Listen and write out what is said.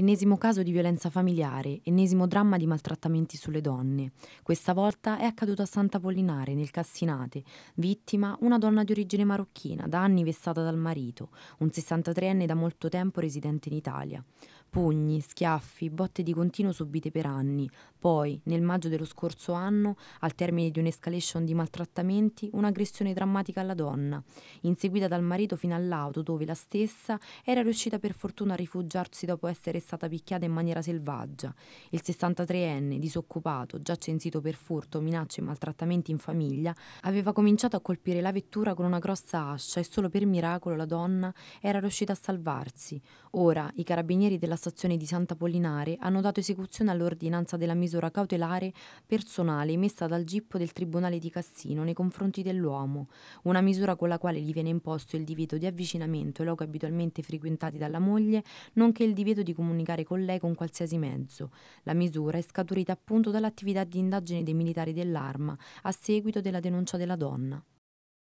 Ennesimo caso di violenza familiare, ennesimo dramma di maltrattamenti sulle donne. Questa volta è accaduto a Santa Pollinare, nel Cassinate, vittima una donna di origine marocchina, da anni vessata dal marito, un 63enne da molto tempo residente in Italia. Pugni, schiaffi, botte di continuo subite per anni. Poi, nel maggio dello scorso anno, al termine di un'escalation di maltrattamenti, un'aggressione drammatica alla donna, inseguita dal marito fino all'auto dove la stessa era riuscita per fortuna a rifugiarsi dopo essere stata picchiata in maniera selvaggia. Il 63enne, disoccupato, già censito per furto, minacce e maltrattamenti in famiglia, aveva cominciato a colpire la vettura con una grossa ascia e solo per miracolo la donna era riuscita a salvarsi. Ora i carabinieri della stazione di Santa Polinare hanno dato esecuzione all'ordinanza della misura cautelare personale emessa dal GIP del Tribunale di Cassino nei confronti dell'uomo, una misura con la quale gli viene imposto il divieto di avvicinamento ai luoghi abitualmente frequentati dalla moglie, nonché il divieto di comunicazione comunicare con lei con qualsiasi mezzo. La misura è scaturita appunto dall'attività di indagine dei militari dell'arma a seguito della denuncia della donna.